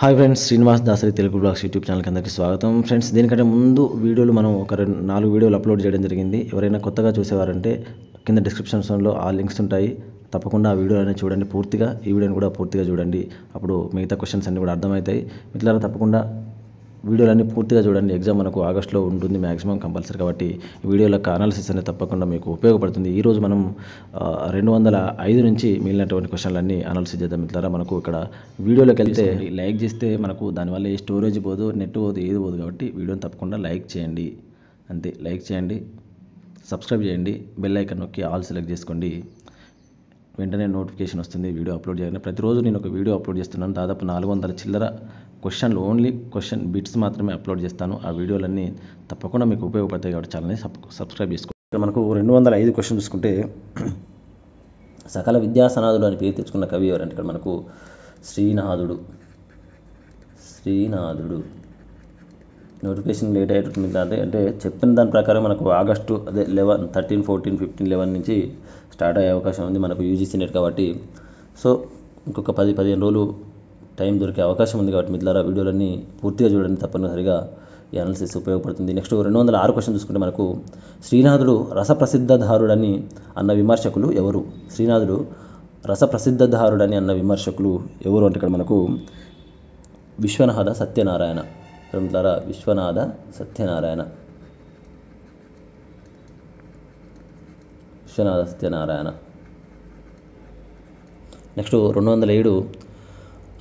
hi friends Srinivas Dasari Telugu blogs YouTube ఛానల్కి అందరికీ స్వాగతం ఫ్రెండ్స్ దీనికంటే ముందు వీడియోలు మనం ఒక నాలుగు వీడియోలు అప్లోడ్ చేయడం జరిగింది ఎవరైనా కొత్తగా చూసేవారంటే కింద డిస్క్రిప్షన్స్లో ఆ లింక్స్ ఉంటాయి తప్పకుండా ఆ అనేది చూడండి పూర్తిగా ఈ వీడియోని కూడా పూర్తిగా చూడండి అప్పుడు మిగతా క్వశ్చన్స్ అన్నీ కూడా అర్థమవుతాయి ఇట్లా తప్పకుండా వీడియోలన్నీ పూర్తిగా చూడండి ఎగ్జామ్ మనకు ఆగస్టులో ఉంటుంది మ్యాక్సిమం కంపల్సరీ కాబట్టి వీడియోల అనాలిసిస్ అనేది తప్పకుండా మీకు ఉపయోగపడుతుంది ఈరోజు మనం రెండు వందల ఐదు నుంచి మిగిలినటువంటి క్వశ్చన్లన్నీ అనాలిసిస్ చేద్దాం ద్వారా మనకు ఇక్కడ వీడియోలోకి వెళ్తే లైక్ చేస్తే మనకు దానివల్ల ఏ స్టోరేజ్ పోదు నెట్ పోదు ఏది పోదు కాబట్టి వీడియోని తప్పకుండా లైక్ చేయండి అంతే లైక్ చేయండి సబ్స్క్రైబ్ చేయండి బెల్ ఐకన్ నొక్కి ఆల్ సెలెక్ట్ చేసుకోండి వెంటనే నోటిఫికేషన్ వస్తుంది వీడియో అప్లోడ్ చేయగానే ప్రతిరోజు నేను ఒక వీడియో అప్లోడ్ చేస్తున్నాను దాదాపు నాలుగు వందల చిల్లర క్వశ్చన్లు ఓన్లీ క్వశ్చన్ బిట్స్ మాత్రమే అప్లోడ్ చేస్తాను ఆ వీడియోలన్నీ తప్పకుండా మీకు ఉపయోగపడతాయి కాబట్టి ఛానల్ని సబ్స్క్రైబ్ చేసుకోండి మనకు రెండు వందల ఐదు క్వశ్చన్ చూసుకుంటే సకల విద్యాసనాథుడు అని పేరు తెచ్చుకున్న కవి ఎవరంటే ఇక్కడ మనకు శ్రీనాథుడు శ్రీనాథుడు నోటిఫికేషన్ లేట్ అయ్యేటట్టుంది అంటే అంటే చెప్పిన దాని ప్రకారం మనకు ఆగస్టు అదే eleven thirteen fourteen fifteen eleven నుంచి స్టార్ట్ అయ్యే అవకాశం ఉంది మనకు యూజీసీ నెట్ కాబట్టి సో ఇంకొక పది పదిహేను రోజులు టైం దొరికే అవకాశం ఉంది కాబట్టి ద్వారా వీడియోలన్నీ పూర్తిగా చూడండి తప్పనిసరిగా ఈ అనాలిసిస్ ఉపయోగపడుతుంది నెక్స్ట్ రెండు వందల ఆరు క్వశ్చన్ చూసుకుంటే మనకు శ్రీనాథుడు రసప్రసిద్ధధారుడని అన్న విమర్శకులు ఎవరు శ్రీనాథుడు రసప్రసిద్ధధారుడని అన్న విమర్శకులు ఎవరు అంటే ఇక్కడ మనకు విశ్వనాథ సత్యనారాయణ ద్వారా విశ్వనాథ సత్యనారాయణ విశ్వనాథ సత్యనారాయణ నెక్స్ట్ రెండు వందల ఏడు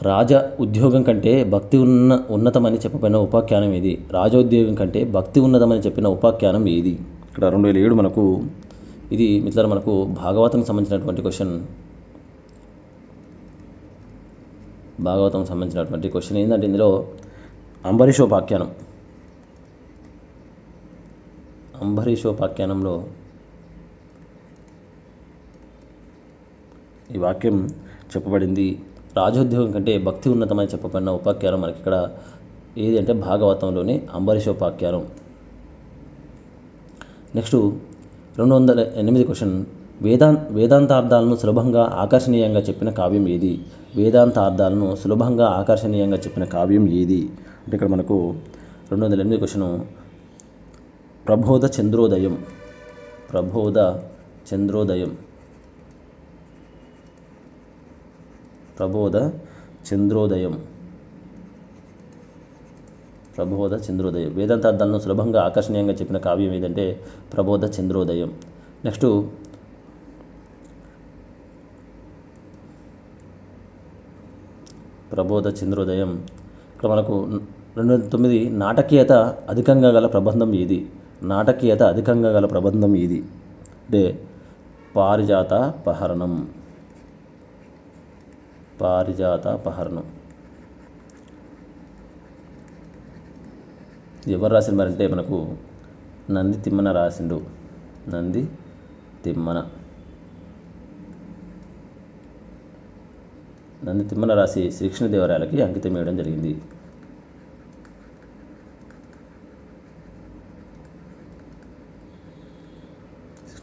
రాజ ఉద్యోగం కంటే భక్తి ఉన్న ఉన్నతమని చెప్పబడిన ఉపాఖ్యానం రాజ రాజోద్యోగం కంటే భక్తి ఉన్నతమని చెప్పిన ఉపాఖ్యానం ఏది ఇక్కడ రెండు వేల ఏడు మనకు ఇది మిత్రులు మనకు భాగవతం సంబంధించినటువంటి క్వశ్చన్ భాగవతం సంబంధించినటువంటి క్వశ్చన్ ఏంటంటే ఇందులో అంబరీషోపాఖ్యానం అంబరీషోపాఖ్యానంలో ఈ వాక్యం చెప్పబడింది రాజోద్యోగం కంటే భక్తి ఉన్నతమని చెప్పబడిన ఉపాఖ్యానం మనకి ఇక్కడ ఏది అంటే భాగవతంలోని అంబరీషోపాఖ్యానం నెక్స్ట్ రెండు వందల ఎనిమిది క్వశ్చన్ వేదాంత వేదాంతార్థాలను సులభంగా ఆకర్షణీయంగా చెప్పిన కావ్యం ఏది వేదాంతార్థాలను సులభంగా ఆకర్షణీయంగా చెప్పిన కావ్యం ఏది అంటే ఇక్కడ మనకు రెండు వందల ఎనిమిది క్వశ్చను ప్రబోధ చంద్రోదయం ప్రబోధ చంద్రోదయం ప్రబోధ చంద్రోదయం ప్రబోధ చంద్రోదయం వేదాంతార్థాలను సులభంగా ఆకర్షణీయంగా చెప్పిన కావ్యం ఏంటంటే ప్రబోధ చంద్రోదయం నెక్స్ట్ ప్రబోధ చంద్రోదయం ఇక్కడ మనకు రెండు వందల తొమ్మిది నాటకీయత అధికంగా గల ప్రబంధం ఇది నాటకీయత అధికంగా గల ప్రబంధం ఇది అంటే పారిజాత పహరణం పారిజాతాపహరణం ఎవరు రాసిన వారంటే మనకు నంది తిమ్మన రాసిండు నంది తిమ్మన నంది తిమ్మన రాసి శ్రీకృష్ణదేవరాయలకి అంకితం వేయడం జరిగింది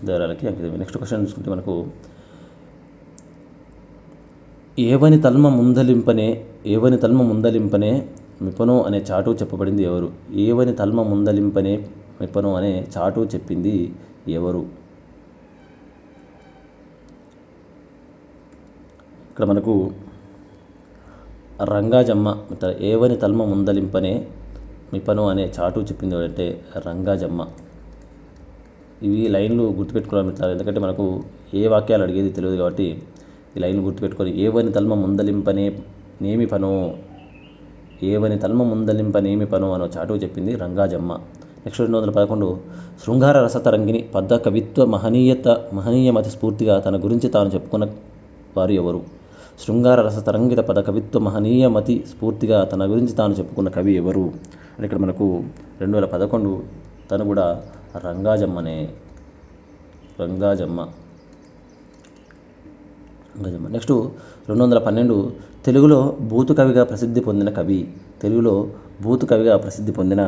దేవరాలకి అంకితం నెక్స్ట్ క్వశ్చన్ చూసుకుంటే మనకు ఏవని తల్మ ముందలింపనే ఏవని తల్మ ముందలింపనే మిపనో అనే చాటు చెప్పబడింది ఎవరు ఏవని తల్మ ముందలింపనే మిపనో అనే చాటు చెప్పింది ఎవరు ఇక్కడ మనకు రంగాజమ్మ ఏవని తల్మ ముందలింపనే మిపను అనే చాటు చెప్పింది ఎవరంటే రంగాజమ్మ ఇవి లైన్లు గుర్తుపెట్టుకోవడం ఎందుకంటే మనకు ఏ వాక్యాలు అడిగేది తెలియదు కాబట్టి ఈ లైన్ గుర్తుపెట్టుకొని ఏవని తల్మ ముందలింపనే నేమి పను ఏవని తల్మ ముందలింపనేమి పను అనో చాటు చెప్పింది రంగాజమ్మ నెక్స్ట్ రెండు వందల పదకొండు శృంగార రంగిని పద్ద కవిత్వ మహనీయత మహనీయమతి స్ఫూర్తిగా తన గురించి తాను చెప్పుకున్న వారు ఎవరు శృంగార రసతరంగిత పద కవిత్వ మహనీయమతి స్ఫూర్తిగా తన గురించి తాను చెప్పుకున్న కవి ఎవరు అని ఇక్కడ మనకు రెండు వేల పదకొండు తను కూడా రంగాజమ్మనే రంగాజమ్మ గజమ్మ నెక్స్ట్ రెండు వందల పన్నెండు తెలుగులో బూతు కవిగా ప్రసిద్ధి పొందిన కవి తెలుగులో బూతు కవిగా ప్రసిద్ధి పొందిన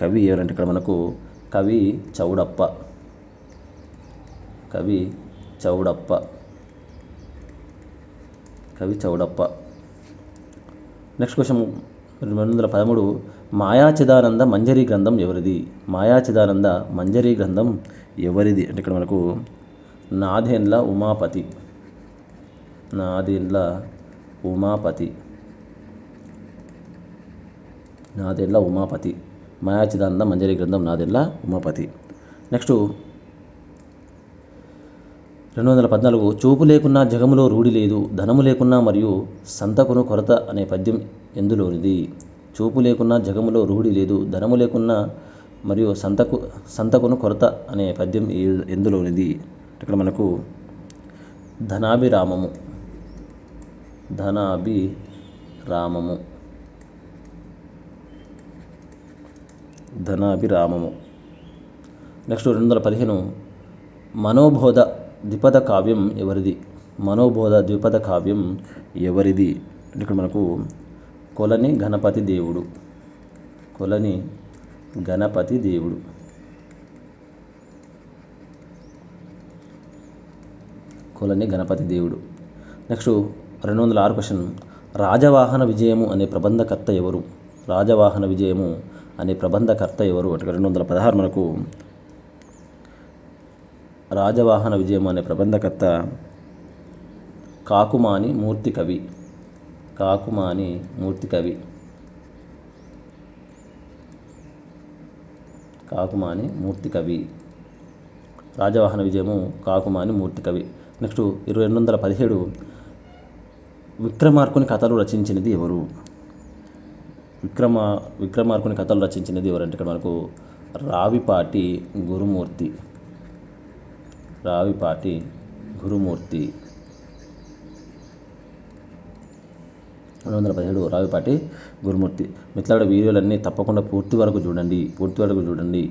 కవి ఎవరంటే ఇక్కడ మనకు కవి చౌడప్ప కవి చౌడప్ప కవి చౌడప్ప నెక్స్ట్ క్వశ్చన్ రెండు వందల పదమూడు మాయా చిదానంద మంజరి గ్రంథం ఎవరిది మాయా చిదానంద మంజరి గ్రంథం ఎవరిది అంటే ఇక్కడ మనకు నాథేన్ల ఉమాపతి నాదిళ్ళ ఉమాపతి నాదిళ్ళ ఉమాపతి మాయాచిదానంద మంజరి గ్రంథం నాదిళ్ళ ఉమాపతి నెక్స్ట్ రెండు వందల పద్నాలుగు చూపు లేకున్నా జగములో రూఢి లేదు ధనము లేకున్నా మరియు సంతకును కొరత అనే పద్యం ఎందులోనిది చూపు లేకున్నా జగములో రూఢి లేదు ధనము లేకున్నా మరియు సంతకు సంతకును కొరత అనే పద్యం ఎందులోనిది ఇక్కడ మనకు ధనాభిరామము ధనాభి ధనాభి ధనాభిరామము నెక్స్ట్ రెండు వందల పదిహేను మనోబోధ ద్విపద కావ్యం ఎవరిది మనోబోధ ద్విపద కావ్యం ఎవరిది ఇక్కడ మనకు కొలని గణపతి దేవుడు కొలని గణపతి దేవుడు కొలని గణపతి దేవుడు నెక్స్ట్ రెండు వందల ఆరు క్వశ్చన్ రాజవాహన విజయము అనే ప్రబంధకర్త ఎవరు రాజవాహన విజయము అనే ప్రబంధకర్త ఎవరు అంటే రెండు వందల పదహారు మనకు రాజవాహన విజయము అనే ప్రబంధకర్త కాకుమాని మూర్తి కవి కాకుమాని మూర్తి కవి కాకుమాని మూర్తి కవి రాజవాహన విజయము కాకుమాని మూర్తి కవి నెక్స్ట్ ఇరవై రెండు వందల పదిహేడు విక్రమార్కుని కథలు రచించినది ఎవరు విక్రమ విక్రమార్కుని కథలు రచించినది ఎవరంటే ఇక్కడ మనకు రావిపాటి గురుమూర్తి రావిపాటి గురుమూర్తి రెండు వందల పదిహేడు రావిపాటి గురుమూర్తి మిత్రుల వీడియోలన్నీ తప్పకుండా పూర్తి వరకు చూడండి పూర్తి వరకు చూడండి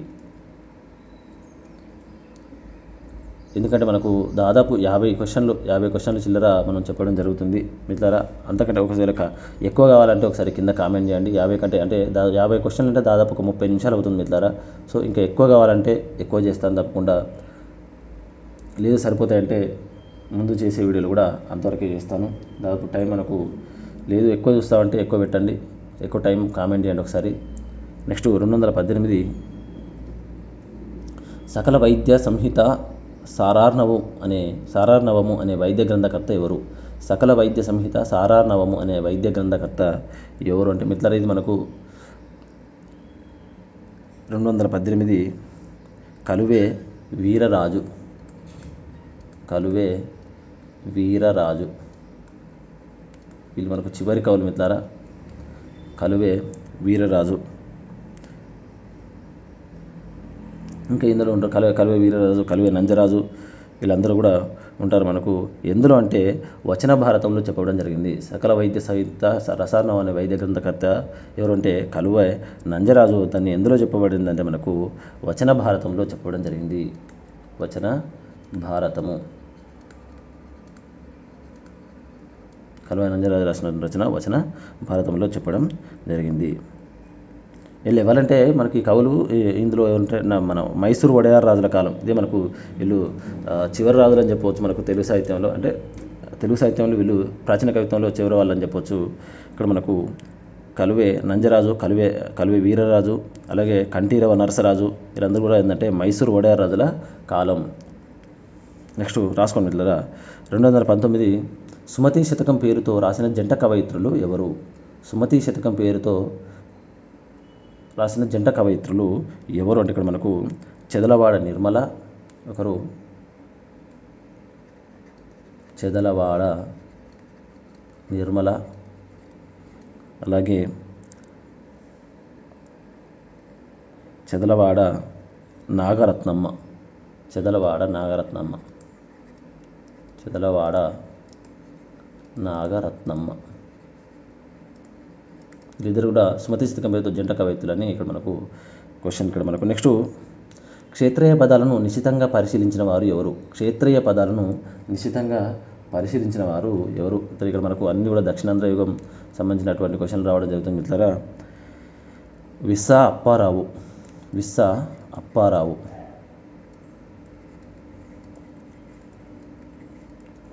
ఎందుకంటే మనకు దాదాపు యాభై క్వశ్చన్లు యాభై క్వశ్చన్లు చిల్లర మనం చెప్పడం జరుగుతుంది మిత్రులారా అంతకంటే ఒకసారి ఎక్కువ కావాలంటే ఒకసారి కింద కామెంట్ చేయండి యాభై కంటే అంటే దా యాభై క్వశ్చన్లు అంటే దాదాపు ఒక ముప్పై నిమిషాలు అవుతుంది మిత్రులారా సో ఇంకా ఎక్కువ కావాలంటే ఎక్కువ చేస్తాను తప్పకుండా లేదు సరిపోతాయంటే ముందు చేసే వీడియోలు కూడా అంతవరకే చేస్తాను దాదాపు టైం మనకు లేదు ఎక్కువ చూస్తామంటే ఎక్కువ పెట్టండి ఎక్కువ టైం కామెంట్ చేయండి ఒకసారి నెక్స్ట్ రెండు వందల పద్దెనిమిది సకల వైద్య సంహిత సారార్ణవం అనే సారార్ణవము అనే వైద్య గ్రంథకర్త ఎవరు సకల వైద్య సంహిత సారార్ణవము అనే వైద్య గ్రంథకర్త ఎవరు అంటే మిత్రులు ఇది మనకు రెండు వందల పద్దెనిమిది కలువే వీరరాజు కలువే వీరరాజు వీళ్ళు మనకు చివరి కవులు మిత్రారా కలువే వీరరాజు ఇంకా ఇందులో ఉంటారు కలువ కలువ వీరరాజు కలువ నంజరాజు వీళ్ళందరూ కూడా ఉంటారు మనకు ఎందులో అంటే వచన భారతంలో చెప్పడం జరిగింది సకల వైద్య సహిత రసార్ణం అనే వైద్య గ్రంథకర్త ఎవరంటే కలువ నంజరాజు దాన్ని ఎందులో చెప్పబడిందంటే మనకు వచన భారతంలో చెప్పడం జరిగింది వచన భారతము కలువ నంజరాజు రాసిన రచన వచన భారతంలో చెప్పడం జరిగింది వీళ్ళు ఎవరంటే మనకి కవులు ఇందులో ఏమంటే మన మైసూరు వడయార్ రాజుల కాలం ఇదే మనకు వీళ్ళు చివరి రాజులు అని చెప్పవచ్చు మనకు తెలుగు సాహిత్యంలో అంటే తెలుగు సాహిత్యంలో వీళ్ళు ప్రాచీన కవిత్వంలో చివరి వాళ్ళు అని చెప్పవచ్చు ఇక్కడ మనకు కలువే నంజరాజు కలువే కలువే వీరరాజు అలాగే కంఠీరవ నరసరాజు వీరందరూ కూడా ఏంటంటే మైసూరు వడయార్ రాజుల కాలం నెక్స్ట్ రాసుకోండి మిత్రులరా రెండు వందల పంతొమ్మిది సుమతి శతకం పేరుతో రాసిన జంట కవయిత్రులు ఎవరు సుమతి శతకం పేరుతో రాసిన జంట కవయిత్రులు ఎవరు అంటే ఇక్కడ మనకు చెదలవాడ నిర్మల ఒకరు చెదలవాడ నిర్మల అలాగే చెదలవాడ నాగరత్నమ్మ చెదలవాడ నాగరత్నమ్మ చెదలవాడ నాగరత్నమ్మ వీళ్ళిద్దరు కూడా స్మతి స్థితి కవితో జంట కవయితులని ఇక్కడ మనకు క్వశ్చన్ ఇక్కడ మనకు నెక్స్ట్ క్షేత్రీయ పదాలను నిశితంగా పరిశీలించిన వారు ఎవరు క్షేత్రీయ పదాలను నిశితంగా పరిశీలించిన వారు ఎవరు ఇక్కడ మనకు అన్ని కూడా దక్షిణాంధ్ర యుగం సంబంధించినటువంటి క్వశ్చన్లు రావడం జరుగుతుంది మిత్రులారా విస్స అప్పారావు విస్స అప్పారావు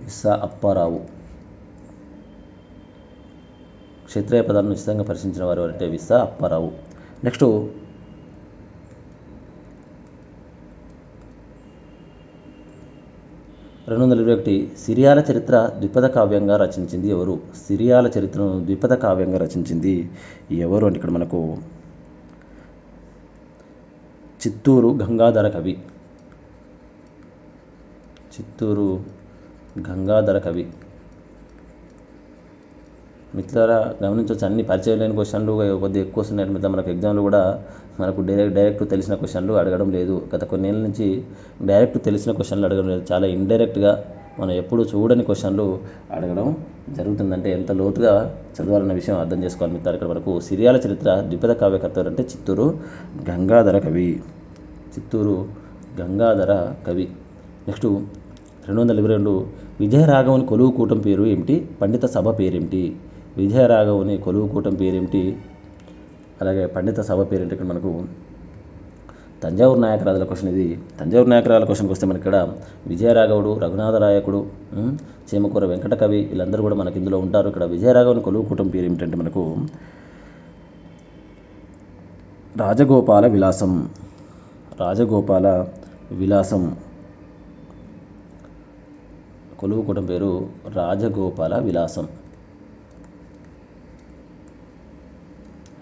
విస్స అప్పారావు క్షత్రియ పదాలను విశితంగా పరిశీలించిన వారు అంటే విస్స అప్పారావు నెక్స్ట్ రెండు వందల ఇరవై ఒకటి సిరియాల చరిత్ర ద్విపద కావ్యంగా రచించింది ఎవరు సిరియాల చరిత్రను ద్విపద కావ్యంగా రచించింది ఎవరు అంటే ఇక్కడ మనకు చిత్తూరు గంగాధర కవి చిత్తూరు గంగాధర కవి మిత్రులారా గమనించవచ్చు అన్ని పరిచయం లేని క్వశ్చన్లు కొద్దిగా ఎక్కువ వస్తున్నాయి మిగతా మనకు ఎగ్జామ్లు కూడా మనకు డైరెక్ట్ డైరెక్ట్ తెలిసిన క్వశ్చన్లు అడగడం లేదు గత కొన్ని నెలల నుంచి డైరెక్ట్ తెలిసిన క్వశ్చన్లు అడగడం లేదు చాలా ఇండైరెక్ట్గా మనం ఎప్పుడు చూడని క్వశ్చన్లు అడగడం జరుగుతుందంటే ఎంత లోతుగా చదవాలన్న విషయం అర్థం చేసుకోవాలి మిగతా ఇక్కడ మనకు సిరియాల చరిత్ర ద్విపద కావ్యకర్త అంటే చిత్తూరు గంగాధర కవి చిత్తూరు గంగాధర కవి నెక్స్ట్ రెండు వందల ఇరవై రెండు విజయరాఘవన్ కొలువు కూటం పేరు ఏమిటి పండిత సభ పేరేమిటి విజయరాఘవుని కొలువుకూటం పేరేమిటి అలాగే పండిత సభ పేరేంటి ఇక్కడ మనకు తంజావూరు నాయకరాజుల క్వశ్చన్ ఇది తంజావూరు నాయకరాజుల క్వశ్చన్కి వస్తే మనకి ఇక్కడ విజయరాఘవుడు రఘునాథరాయకుడు చీమకూర వెంకటకవి వీళ్ళందరూ కూడా మనకి ఇందులో ఉంటారు ఇక్కడ విజయరాఘవుని కొలువుకూటం పేరు ఏమిటంటే మనకు రాజగోపాల విలాసం రాజగోపాల విలాసం కొలువుకూటం పేరు రాజగోపాల విలాసం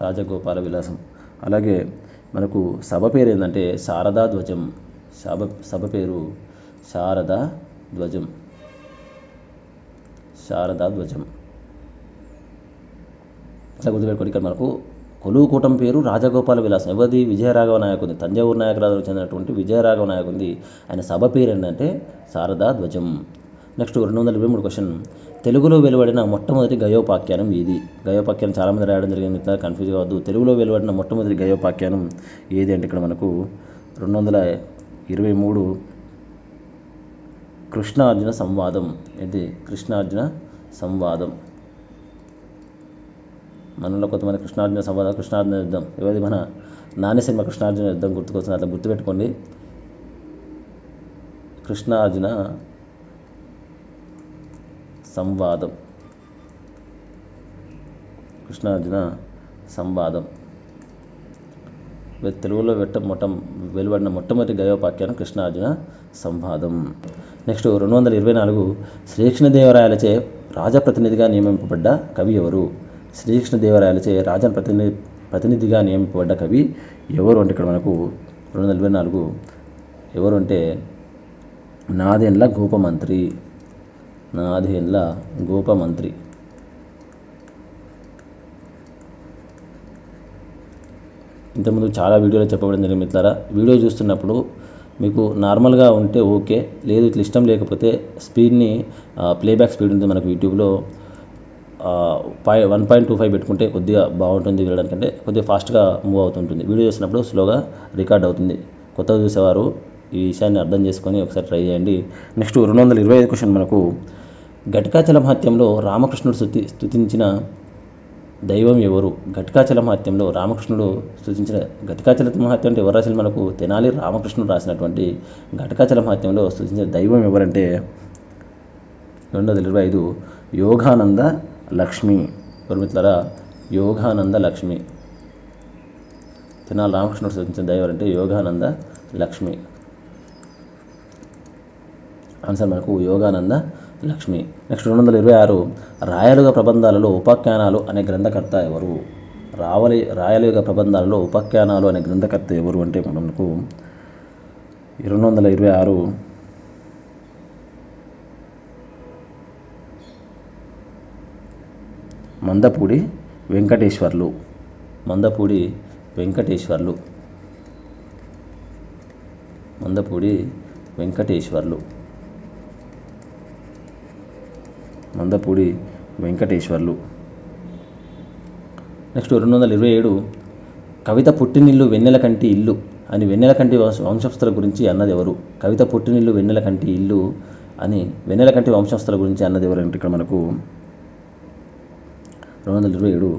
రాజగోపాల విలాసం అలాగే మనకు సభ పేరు ఏంటంటే శారదా ధ్వజం సభ సభ పేరు శారదా ధ్వజం శారదా ధ్వజం ఇట్లా గుర్తుపెట్టుకోండి ఇక్కడ మనకు కొలువుకూటం పేరు రాజగోపాల విలాసం ఎవరిది విజయరాఘవ నాయకుంది తంజావూరు నాయకురాజుకు చెందినటువంటి విజయరాఘవ నాయకుంది ఆయన సభ పేరు ఏంటంటే శారదా ధ్వజం నెక్స్ట్ రెండు వందల ఇరవై మూడు క్వశ్చన్ తెలుగులో వెలువడిన మొట్టమొదటి గయోపాఖ్యానం ఇది గయోపాఖ్యానం చాలామంది రాయడం జరిగింది మిగతా కన్ఫ్యూజ్ కావద్దు తెలుగులో వెలువడిన మొట్టమొదటి గయోపాఖ్యానం ఏది అంటే ఇక్కడ మనకు రెండు వందల ఇరవై మూడు కృష్ణార్జున సంవాదం ఇది కృష్ణార్జున సంవాదం మనలో కొంతమంది కృష్ణార్జున సంవాదం కృష్ణార్జున యుద్ధం ఇవది మన నాని సినిమా కృష్ణార్జున యుద్ధం గుర్తుకొస్తుంది అట్లా గుర్తుపెట్టుకోండి కృష్ణార్జున సంవాదం కృష్ణార్జున సంవాదం తెలుగులో వెట్ట మొట్ట వెలువడిన మొట్టమొదటి గయోపాఖ్యానం కృష్ణార్జున సంవాదం నెక్స్ట్ రెండు వందల ఇరవై నాలుగు శ్రీకృష్ణదేవరాయలచే రాజప్రతినిధిగా నియమింపబడ్డ కవి ఎవరు శ్రీకృష్ణదేవరాయలచే రాజ ప్రతినిధి ప్రతినిధిగా నియమింపబడ్డ కవి ఎవరు అంటే ఇక్కడ మనకు రెండు వందల ఇరవై నాలుగు ఎవరు అంటే నాదెండ్ల గోపమంత్రి నాదేళ్ళ గోపమంత్రి ఇంతకుముందు చాలా వీడియోలు చెప్పబడింది మిత్రులారా వీడియో చూస్తున్నప్పుడు మీకు నార్మల్గా ఉంటే ఓకే లేదు ఇట్లా ఇష్టం లేకపోతే స్పీడ్ని ప్లేబ్యాక్ స్పీడ్ ఉంది మనకు యూట్యూబ్లో five one point two five పెట్టుకుంటే కొద్దిగా బాగుంటుంది వినడానికంటే కొద్దిగా ఫాస్ట్గా మూవ్ అవుతుంటుంది వీడియో చేసినప్పుడు స్లోగా రికార్డ్ అవుతుంది కొత్తగా చూసేవారు ఈ విషయాన్ని అర్థం చేసుకొని ఒకసారి ట్రై చేయండి నెక్స్ట్ రెండు వందల ఇరవై ఐదు క్వశ్చన్ మనకు ఘటకాచల మహత్యంలో రామకృష్ణుడు స్థుతి స్థుతించిన దైవం ఎవరు ఘటకాచల మహత్యంలో రామకృష్ణుడు స్థుతించిన ఘటకాచల మహత్యం అంటే ఎవరు రాసిన మనకు తెనాలి రామకృష్ణుడు రాసినటువంటి ఘటకాచల మహత్యంలో స్థుతించిన దైవం ఎవరంటే రెండు వందల ఇరవై ఐదు యోగానంద లక్ష్మి పరిమితులరా యోగానంద లక్ష్మి తెనాలి రామకృష్ణుడు స్థుతించిన దైవం అంటే యోగానంద లక్ష్మి ఆన్సర్ మనకు యోగానంద లక్ష్మి నెక్స్ట్ రెండు వందల ఇరవై ఆరు రాయలుగ ప్రబంధాలలో ఉపాఖ్యానాలు అనే గ్రంథకర్త ఎవరు రావలి రాయలుగ ప్రబంధాలలో ఉపాఖ్యానాలు అనే గ్రంథకర్త ఎవరు అంటే మనకు రెండు వందల ఇరవై ఆరు మందపూడి వెంకటేశ్వర్లు మందపూడి వెంకటేశ్వర్లు మందపూడి వెంకటేశ్వర్లు మందపూడి వెంకటేశ్వర్లు నెక్స్ట్ రెండు వందల ఇరవై ఏడు కవిత పుట్టినిల్లు వెన్నెల కంటి ఇల్లు అని వెన్నెల కంటి వంశస్థుల గురించి అన్నది ఎవరు కవిత పుట్టినిల్లు వెన్నెల కంటి ఇల్లు అని వెన్నెల కంటి వంశస్థుల గురించి అన్నది ఎవరు అంటే ఇక్కడ మనకు రెండు వందల ఇరవై ఏడు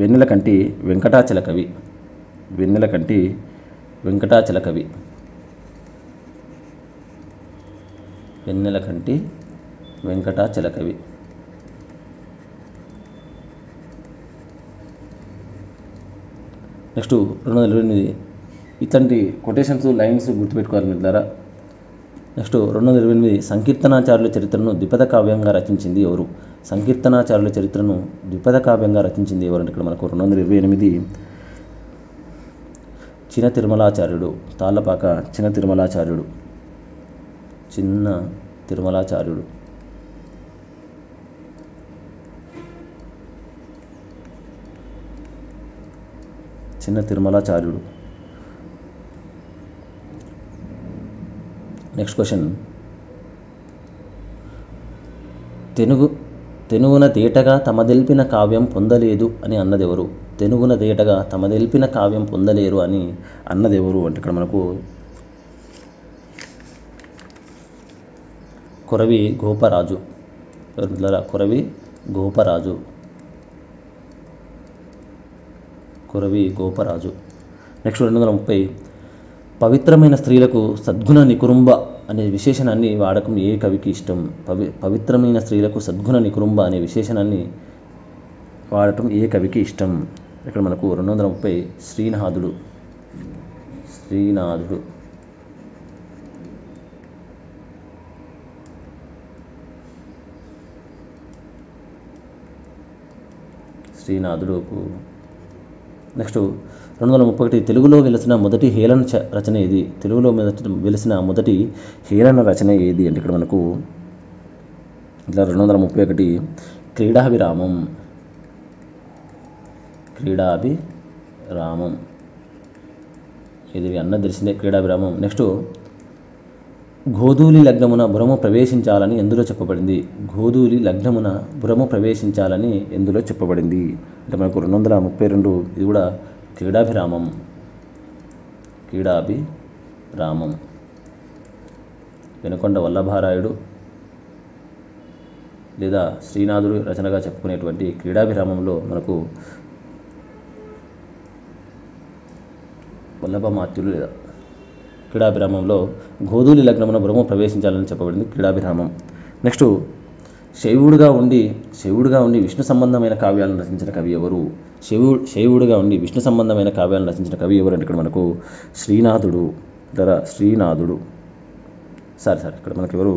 వెన్నెల కంటి వెంకటాచల కవి వెన్నెల కంటి వెంకటాచల కవి వెన్నెల కంటి వెంకటాచలకవి నెక్స్ట్ రెండు వందల ఇరవై ఎనిమిది ఇతంటి కొటేషన్స్ లైన్స్ గుర్తుపెట్టుకోవాలి ద్వారా నెక్స్ట్ రెండు వందల ఇరవై ఎనిమిది సంకీర్తనాచారుల చరిత్రను ద్విపద కావ్యంగా రచించింది ఎవరు సంకీర్తనాచారుల చరిత్రను ద్విపద కావ్యంగా రచించింది ఎవరు అంటే ఇక్కడ మనకు రెండు వందల ఇరవై ఎనిమిది చిన్న తిరుమలాచార్యుడు తాళ్ళపాక చిన్న తిరుమలాచార్యుడు చిన్న తిరుమలాచార్యుడు రాసిన తిరుమలాచార్యుడు నెక్స్ట్ క్వశ్చన్ తెనుగు తెనుగున తేటగా తమదెల్పిన కావ్యం పొందలేదు అని అన్నదెవరు తెనుగున తేటగా తమదెల్పిన కావ్యం పొందలేరు అని అన్నదెవరు అంటే ఇక్కడ మనకు కురవి గోపరాజు కురవి గోపరాజు కురవి గోపరాజు నెక్స్ట్ రెండు వందల ముప్పై పవిత్రమైన స్త్రీలకు సద్గుణ నికురుంబ అనే విశేషణాన్ని వాడకం ఏ కవికి ఇష్టం పవి పవిత్రమైన స్త్రీలకు సద్గుణ నికురుంబ అనే విశేషణాన్ని వాడటం ఏ కవికి ఇష్టం ఇక్కడ మనకు రెండు వందల ముప్పై శ్రీనాథుడు శ్రీనాథుడు శ్రీనాథుడు నెక్స్ట్ రెండు వందల ముప్పై ఒకటి తెలుగులో వెలిసిన మొదటి హేళన రచన ఏది తెలుగులో వెలిసిన మొదటి హేళన రచన ఏది అంటే ఇక్కడ మనకు ఇట్లా రెండు వందల ముప్పై ఒకటి క్రీడా విరామం క్రీడాభిరామం ఇది అన్న తెలిసిందే క్రీడాభిరామం నెక్స్ట్ గోధూలి లగ్నమున భురము ప్రవేశించాలని ఎందులో చెప్పబడింది గోధూలి లగ్నమున భురము ప్రవేశించాలని ఎందులో చెప్పబడింది అంటే మనకు రెండు వందల ముప్పై రెండు ఇది కూడా క్రీడాభిరామం క్రీడాభిరామం వెనుకొండ వల్లభారాయుడు లేదా శ్రీనాథుడు రచనగా చెప్పుకునేటువంటి క్రీడాభిరామంలో మనకు వల్లభ మాత్యులు లేదా క్రీడాభిరామంలో గోధూలి లగ్నమున బ్రహ్మ ప్రవేశించాలని చెప్పబడింది క్రీడాభిరామం నెక్స్ట్ శైవుడుగా ఉండి శైవుడుగా ఉండి విష్ణు సంబంధమైన కావ్యాలను రచించిన కవి ఎవరు శైవు శైవుడుగా ఉండి విష్ణు సంబంధమైన కావ్యాలను రచించిన కవి ఎవరు అంటే ఇక్కడ మనకు శ్రీనాథుడు ధర శ్రీనాథుడు సారీ సార్ ఇక్కడ మనకు ఎవరు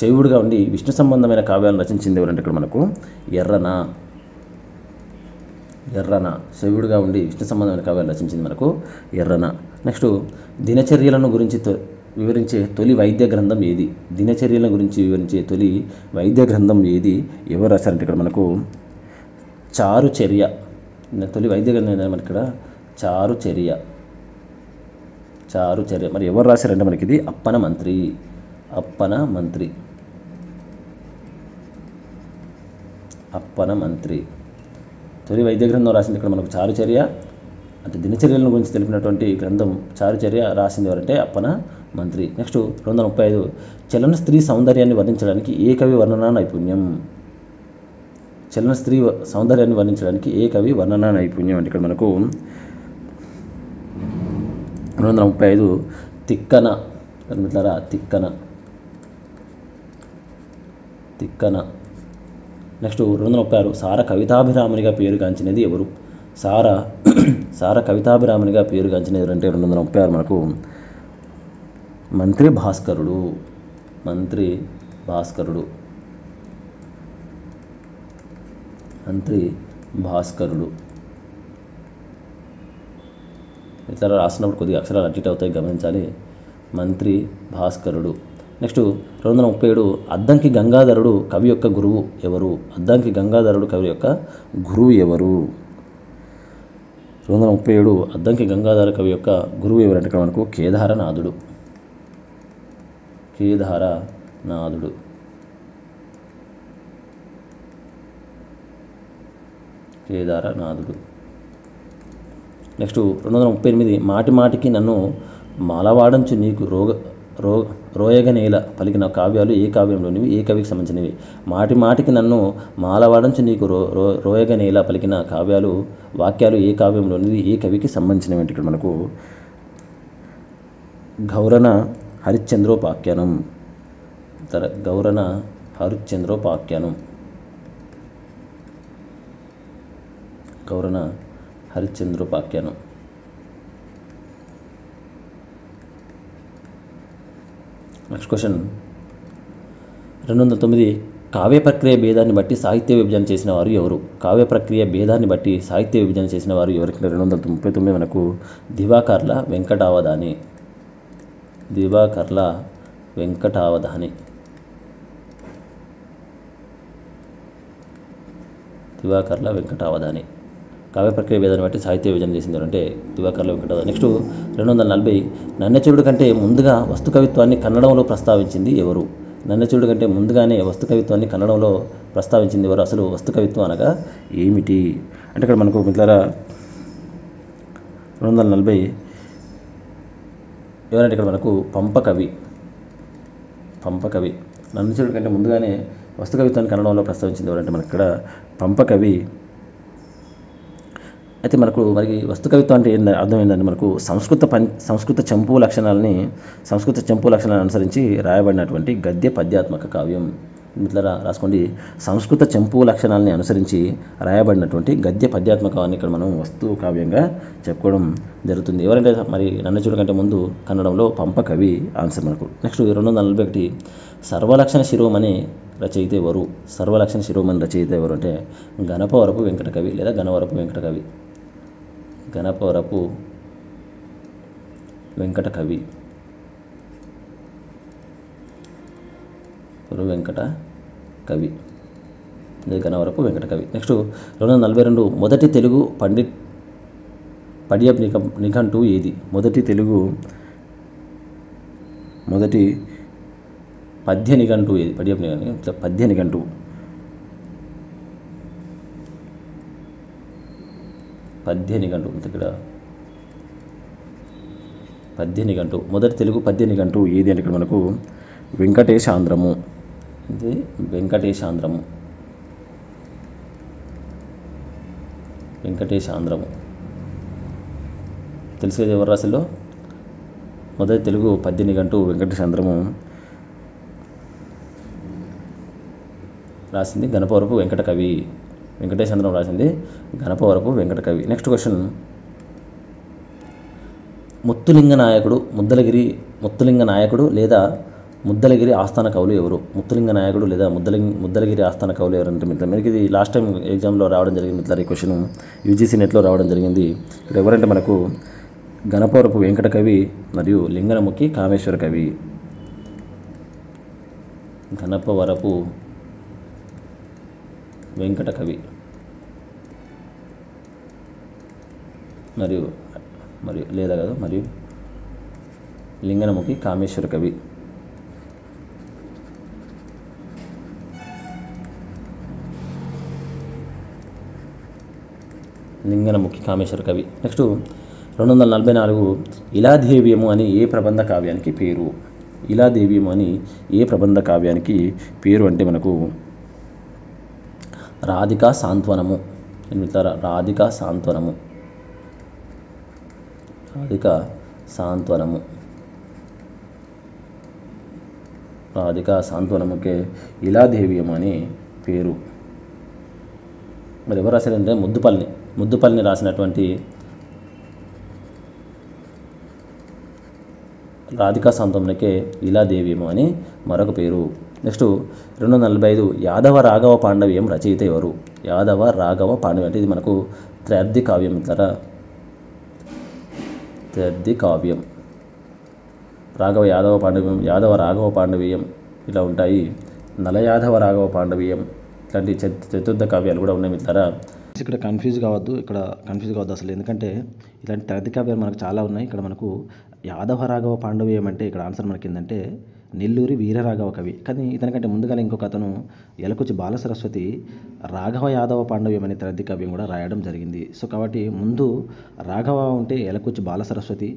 శైవుడుగా ఉండి విష్ణు సంబంధమైన కావ్యాలను రచించింది ఎవరంటే ఇక్కడ మనకు ఎర్రన ఎర్రన శివుడిగా ఉండి విష్ణు సంబంధమైన కావ్యాలు రచించింది మనకు ఎర్రన నెక్స్ట్ దినచర్యలను గురించి వివరించే తొలి వైద్య గ్రంథం ఏది దినచర్యలను గురించి వివరించే తొలి వైద్య గ్రంథం ఏది ఎవరు రాశారంటే ఇక్కడ మనకు చారుచర్య తొలి వైద్య గ్రంథం మనకి ఇక్కడ చారుచర్య చారుచర్య మరి ఎవరు రాశారంటే మనకి ఇది అప్పన మంత్రి అప్పన మంత్రి అప్పన మంత్రి తొలి వైద్య గ్రంథం రాసింది ఇక్కడ మనకు చారుచర్య అంటే దినచర్యలను గురించి తెలిపినటువంటి గ్రంథం చారుచర్య రాసింది ఎవరంటే అప్పన మంత్రి నెక్స్ట్ రెండు వందల ముప్పై ఐదు చలన స్త్రీ సౌందర్యాన్ని వర్ణించడానికి ఏ కవి వర్ణన నైపుణ్యం చలన స్త్రీ సౌందర్యాన్ని వర్ణించడానికి ఏ కవి వర్ణన నైపుణ్యం అంటే ఇక్కడ మనకు రెండు వందల ముప్పై ఐదు తిక్కన మిత్రులారా తిక్కన తిక్కన నెక్స్ట్ రెండు వందల ముప్పై ఆరు సార కవితాభిరామునిగా పేరుగాంచినది ఎవరు సార సార కవితాభిరామునిగా పేరుగాంచినది ఎవరంటే రెండు వందల ముప్పై ఆరు మనకు మంత్రి భాస్కరుడు మంత్రి భాస్కరుడు మంత్రి భాస్కరుడు ఇట్లా రాసినప్పుడు కొద్దిగా అక్షరాలు అడ్జిట్ అవుతాయి గమనించాలి మంత్రి భాస్కరుడు నెక్స్ట్ రెండు వందల ముప్పై ఏడు అద్దంకి గంగాధరుడు కవి యొక్క గురువు ఎవరు అద్దంకి గంగాధరుడు కవి యొక్క గురువు ఎవరు రెండు వందల ముప్పై ఏడు అద్దంకి గంగాధర కవి యొక్క గురువు ఎవరంటే మనకు కేదారనాథుడు కేదార నాథుడు నెక్స్ట్ రెండు వందల ముప్పై ఎనిమిది మాటి మాటికి నన్ను మాలవాడంచు నీకు రోగ రోగ రోయగ నేల పలికిన కావ్యాలు ఏ కావ్యంలోనివి ఏ కవికి సంబంధించినవి మాటి మాటికి నన్ను మాలవాడంచి నీకు రో రో రోయగ నేల పలికిన కావ్యాలు వాక్యాలు ఏ కావ్యంలోనివి ఏ కవికి సంబంధించినవి అంటే ఇక్కడ మనకు గౌరణ హరిశ్చంద్రోపాఖ్యానం తర గౌరణ హరిశ్చంద్రోపాఖ్యానం గౌరణ హరిశ్చంద్రోపాఖ్యానం నెక్స్ట్ క్వశ్చన్ రెండు వందల తొమ్మిది కావ్య ప్రక్రియ భేదాన్ని బట్టి సాహిత్య విభజన చేసిన వారు ఎవరు కావ్య ప్రక్రియ భేదాన్ని బట్టి సాహిత్య విభజన చేసిన వారు ఎవరికంటే రెండు వందల ముప్పై తొమ్మిది మనకు దివాకర్ల వెంకటావధాని దివాకర్ల వెంకటావధాని దివాకర్ల వెంకటావధాని కావ్య ప్రక్రియ విధానం బట్టి సాహిత్య విభజన చేసింది అంటే దివాకర్ల వెంకటరాజు నెక్స్ట్ రెండు వందల నలభై నన్నచూరుడు కంటే ముందుగా వస్తు కవిత్వాన్ని కన్నడంలో ప్రస్తావించింది ఎవరు నన్నచూరుడు కంటే ముందుగానే వస్తు కవిత్వాన్ని కన్నడంలో ప్రస్తావించింది ఎవరు అసలు వస్తు కవిత్వం అనగా ఏమిటి అంటే ఇక్కడ మనకు మిగతా రెండు వందల నలభై ఎవరంటే ఇక్కడ మనకు పంపకవి పంపకవి నన్నచూరుడు కంటే ముందుగానే వస్తు కవిత్వాన్ని కన్నడంలో ప్రస్తావించింది ఎవరంటే మనకి ఇక్కడ పంపకవి అయితే మనకు మరి వస్తు కవిత్వం అంటే అర్థం అర్థమైందండి మనకు సంస్కృత పం సంస్కృత చంపు లక్షణాలని సంస్కృత చంపు లక్షణాలను అనుసరించి రాయబడినటువంటి గద్య పద్యాత్మక కావ్యం ఇట్లా రాసుకోండి సంస్కృత చంపు లక్షణాలని అనుసరించి రాయబడినటువంటి గద్య పద్యాత్మకాన్ని ఇక్కడ మనం వస్తు కావ్యంగా చెప్పుకోవడం జరుగుతుంది ఎవరంటే మరి నన్ను చూడకంటే ముందు కన్నడంలో పంప కవి ఆన్సర్ మనకు నెక్స్ట్ రెండు వందల నలభై ఒకటి సర్వలక్షణ శిరోమని రచయిత ఎవరు సర్వలక్షణ శిరోమని రచయిత ఎవరు అంటే గణపవరపు వెంకటకవి లేదా గణవరపు వెంకటకవి గణపవరపు కవి పురు వెంకట కవి గణవరపు వెంకట కవి నెక్స్ట్ రెండు వందల నలభై రెండు మొదటి తెలుగు పండిట్ పడియప్ నిఘంటు ఏది మొదటి తెలుగు మొదటి పద్య నిఘంటు ఏది పడియప్ నిఘంటు పద్య నిఘంటు పద్దెనిమిది గంటలు ఇక్కడ పద్దెనిమిది గంటలు మొదటి తెలుగు పద్దెనిమిది గంటలు ఏది అంటే ఇక్కడ మనకు వెంకటేశాంధ్రము ఇది వెంకటేశాంధ్రము వెంకటేశాంధ్రము తెలుసు కదా ఎవరు రాశిలో మొదటి తెలుగు పద్దెనిమిది గంటలు వెంకటేశాంధ్రము రాసింది గణపవరపు వెంకటకవి వెంకటేశ్వరరావు రాసింది గణపవరపు వెంకటకవి నెక్స్ట్ క్వశ్చన్ ముత్తులింగ నాయకుడు ముద్దలగిరి ముత్తులింగ నాయకుడు లేదా ముద్దలగిరి ఆస్థాన కవులు ఎవరు ముత్తులింగ నాయకుడు లేదా ముద్దలింగ ముద్దలగిరి ఆస్థాన కవులు ఎవరు అంటే మిత్రులు మనకి ఇది లాస్ట్ టైం ఎగ్జామ్లో రావడం జరిగింది మిత్రులు ఈ క్వశ్చన్ యూజీసీ నెట్లో రావడం జరిగింది ఇక్కడ ఎవరంటే మనకు గణపవరపు వెంకట కవి మరియు లింగనముఖి కామేశ్వర కవి గణపవరపు వెంకటకవి మరియు మరియు లేదా కదా మరియు లింగనముఖి కామేశ్వర కవి లింగనముఖి కామేశ్వర కవి నెక్స్ట్ రెండు వందల నలభై నాలుగు ఇలాదేవ్యము అని ఏ ప్రబంధ కావ్యానికి పేరు ఇలాదేవ్యము అని ఏ ప్రబంధ కావ్యానికి పేరు అంటే మనకు రాధికా సాంత్వనము మిత్రులారా రాధికా సాంత్వనము రాధిక సాంత్వనము రాధిక సాంత్వనముకే ఇలాదేవ్యం అని పేరు మరి ఎవరు రాశారంటే ముద్దుపల్లి ముద్దుపల్లిని రాసినటువంటి రాధికా సాంత్వనకే ఇలాదేవ్యము అని మరొక పేరు నెక్స్ట్ రెండు వందల నలభై ఐదు యాదవ రాఘవ పాండవ్యం రచయిత ఎవరు యాదవ రాఘవ పాండవ్యం అంటే ఇది మనకు త్రర్ది కావ్యం ద్వారా త్రర్ది కావ్యం రాఘవ యాదవ పాండవ్యం యాదవ రాఘవ పాండవీయం ఇలా ఉంటాయి నలయాదవ రాఘవ పాండవీయం ఇలాంటి చతుర్థ కావ్యాలు కూడా ఉన్నాయి మిత్రులారా ఇక్కడ కన్ఫ్యూజ్ కావద్దు ఇక్కడ కన్ఫ్యూజ్ కావద్దు అసలు ఎందుకంటే ఇలాంటి త్రర్ది కావ్యాలు మనకు చాలా ఉన్నాయి ఇక్కడ మనకు యాదవ రాఘవ పాండవీయం అంటే ఇక్కడ ఆన్సర్ మనకి ఏంటంటే నెల్లూరి వీరరాఘవ కవి కానీ ఇతనికంటే ముందుగానే ఇంకొక అతను ఎలకుచి సరస్వతి రాఘవ యాదవ పాండవ్యం అనే తరది కవి కూడా రాయడం జరిగింది సో కాబట్టి ముందు రాఘవ ఉంటే ఎలకుచి సరస్వతి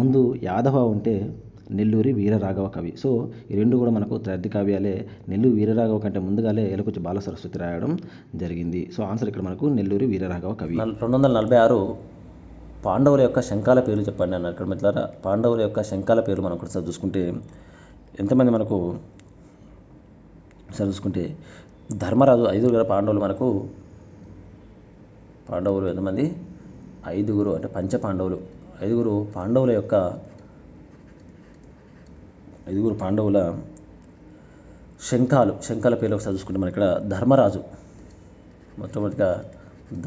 ముందు యాదవ ఉంటే నెల్లూరి వీరరాఘవ కవి సో ఈ రెండు కూడా మనకు త్రద్ది కావ్యాలే నెల్లూరు వీరరాఘవ కంటే ముందుగానే ఎలకొచ్చి బాల సరస్వతి రాయడం జరిగింది సో ఆన్సర్ ఇక్కడ మనకు నెల్లూరి వీరరాఘవ కవి రెండు వందల నలభై ఆరు పాండవుల యొక్క శంఖాల పేర్లు చెప్పండి అన్నారు ఇక్కడ మిత్రులారా పాండవుల యొక్క శంఖాల పేర్లు మనం ఒకసారి చూసుకుంటే ఎంతమంది మనకు చదువుకుంటే ధర్మరాజు ఐదుగురు పాండవులు మనకు పాండవులు ఎంతమంది ఐదుగురు అంటే పంచ పాండవులు ఐదుగురు పాండవుల యొక్క ఐదుగురు పాండవుల శంఖాలు శంఖాల పేర్లకు చదువుకుంటే మన ఇక్కడ ధర్మరాజు మొట్టమొదటిగా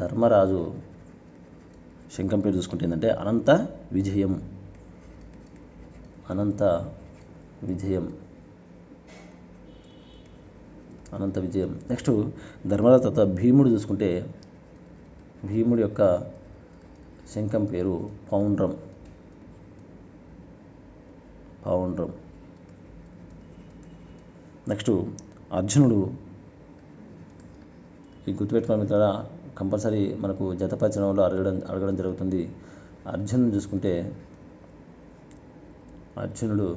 ధర్మరాజు శంఖం పేరు చూసుకుంటే ఏంటంటే అనంత విజయం అనంత విజయం అనంత విజయం నెక్స్ట్ ధర్మరాజు తర్వాత భీముడు చూసుకుంటే భీముడి యొక్క శంఖం పేరు పౌండ్రం పౌండ్రం నెక్స్ట్ అర్జునుడు ఈ గుర్తుపెట్టుకోవడం ద్వారా కంపల్సరీ మనకు జతపచనంలో అడగడం అడగడం జరుగుతుంది అర్జునుడు చూసుకుంటే అర్జునుడు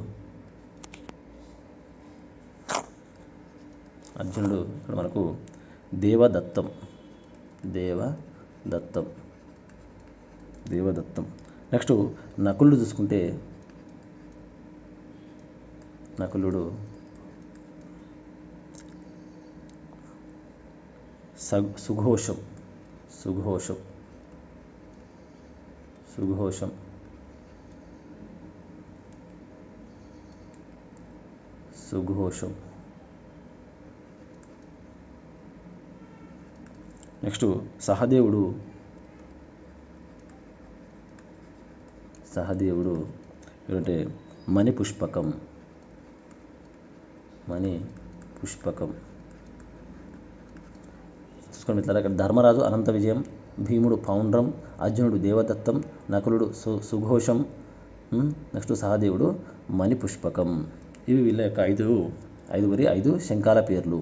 అర్జునుడు ఇక్కడ మనకు దేవదత్తం దేవదత్తం దేవదత్తం నెక్స్ట్ నకులుడు చూసుకుంటే నకులుడు సుఘోషం సుఘోషం సుఘోషం సుఘోషం నెక్స్ట్ సహదేవుడు సహదేవుడు ఏంటంటే పుష్పకం మణి పుష్పకం చూసుకోండి మిత్రులు అక్కడ ధర్మరాజు అనంత విజయం భీముడు పౌండ్రం అర్జునుడు దేవదత్తం నకులుడు సు సుఘోషం నెక్స్ట్ సహదేవుడు మణి పుష్పకం ఇవి వీళ్ళ యొక్క ఐదు ఐదుగురి ఐదు శంఖాల పేర్లు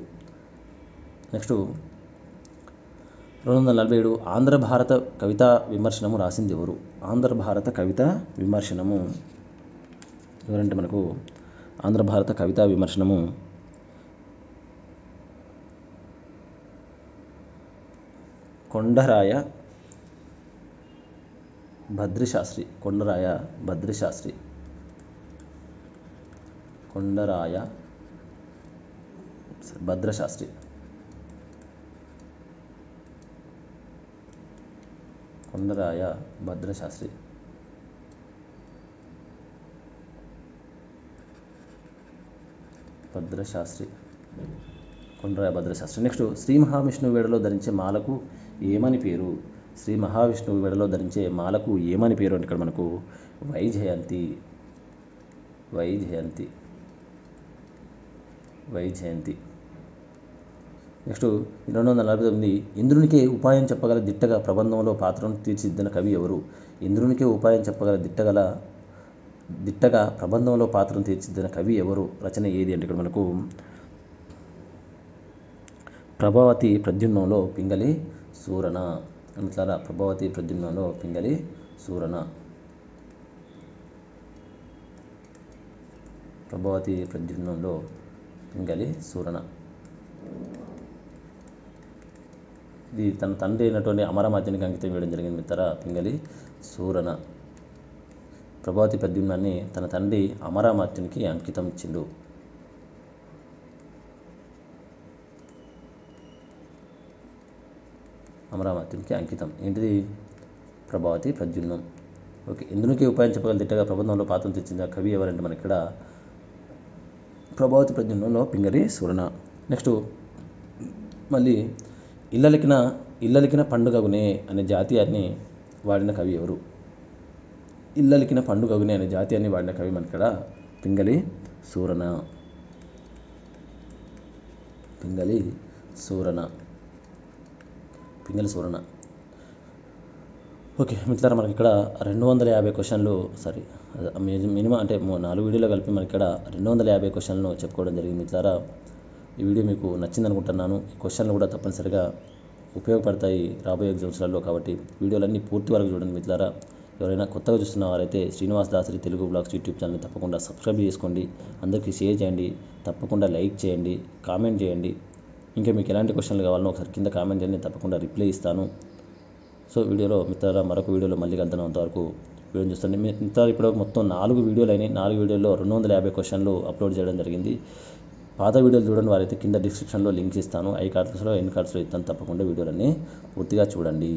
నెక్స్ట్ రెండు వందల నలభై ఏడు ఆంధ్ర భారత కవితా విమర్శనము రాసింది ఎవరు ఆంధ్ర భారత కవిత విమర్శనము ఎవరంటే మనకు ఆంధ్ర భారత కవితా విమర్శనము కొండరాయ భద్రిశాస్త్రి కొండరాయ భద్రిశాస్త్రి కొండరాయ భద్రశాస్త్రి కొందరాయ భద్రశాస్త్రి భద్రశాస్త్రి కొండరాయ భద్రశాస్త్రి నెక్స్ట్ శ్రీ మహావిష్ణువు వేడలో ధరించే మాలకు ఏమని పేరు శ్రీ మహావిష్ణువు వేడలో ధరించే మాలకు ఏమని పేరు అంటే ఇక్కడ మనకు వైజయంతి వైజయంతి వైజయంతి నెక్స్ట్ రెండు వందల నలభై తొమ్మిది ఇంద్రునికే ఉపాయం చెప్పగల దిట్టగా ప్రబంధంలో పాత్రను తీర్చిదిద్దిన కవి ఎవరు ఇంద్రునికే ఉపాయం చెప్పగల దిట్టగల దిట్టగా ప్రబంధంలో పాత్రను తీర్చిదిద్దిన కవి ఎవరు రచన ఏది అంటే ఇక్కడ మనకు ప్రభావతి ప్రద్యుమ్నంలో పింగళి సూరణ అంటారా ప్రభావతి ప్రద్యుమ్నంలో పింగళి సూరణ ప్రభావతి ప్రద్యుమ్నంలో పింగలి సూరణ ఇది తన తండ్రి అయినటువంటి అమరమాధ్యానికి అంకితం వేయడం జరిగింది మిత్ర పింగళి సూరన ప్రభావతి ప్రద్యుమ్నాన్ని తన తండ్రి అమరామాత్యునికి అంకితం ఇచ్చిండు అమరామాత్యునికి అంకితం ఏంటిది ప్రభావతి ప్రద్యుమ్నం ఓకే ఉపాయం చెప్పగల తిట్టగా ప్రబంధంలో పాత్ర తెచ్చిన కవి ఎవరంటే మన ఇక్కడ ప్రభావతి ప్రద్యుమ్నంలో పింగళి సూరణ నెక్స్ట్ మళ్ళీ ఇల్లలికిన ఇల్లలికిన పండుగగునే అనే జాతీయాన్ని వాడిన కవి ఎవరు ఇల్లలికిన పండుగగునే అనే జాతీయాన్ని వాడిన కవి ఇక్కడ పింగళి సూరన పింగళి సూరన పింగళి సూరన ఓకే మిత్రులారా మనకి ఇక్కడ రెండు వందల యాభై క్వశ్చన్లు సారీ మినిమం అంటే నాలుగు వీడియోలో కలిపి మనకి ఇక్కడ రెండు వందల యాభై క్వశ్చన్లు చెప్పుకోవడం జరిగింది మిత్రులారా ఈ వీడియో మీకు నచ్చింది అనుకుంటున్నాను ఈ క్వశ్చన్లు కూడా తప్పనిసరిగా ఉపయోగపడతాయి రాబోయే ఎగ్జామ్స్లలో కాబట్టి వీడియోలన్నీ పూర్తి వరకు చూడండి మిత్రులారా ఎవరైనా కొత్తగా చూస్తున్న వారైతే Srinivas Dasari Telugu blogs YouTube channel తప్పకుండా సబ్స్క్రైబ్ చేసుకోండి అందరికీ షేర్ చేయండి తప్పకుండా లైక్ చేయండి కామెంట్ చేయండి ఇంకా మీకు ఎలాంటి క్వశ్చన్లు కావాలనో ఒకసారి కింద కామెంట్ చేయండి తప్పకుండా రిప్లై ఇస్తాను సో వీడియోలో మిత్రులారా మరొక వీడియోలో మళ్ళీ కలుద్దాం అంతవరకు వీడియో చూస్తుంది మిగతా ఇప్పుడు మొత్తం నాలుగు వీడియోలు అయినాయి నాలుగు వీడియోలో రెండు వందల యాభై క్వశ్చన్లు అప్లోడ్ చేయడం జరిగింది పాత వీడియోలు చూడండి వారైతే కింద డిస్క్రిప్షన్లో లింక్ ఇస్తాను ఐ కార్డ్స్లో ఎన్ కార్డ్స్లో ఇస్తాను తప్పకుండా వీడియోలన్నీ పూర్తిగా చూడండి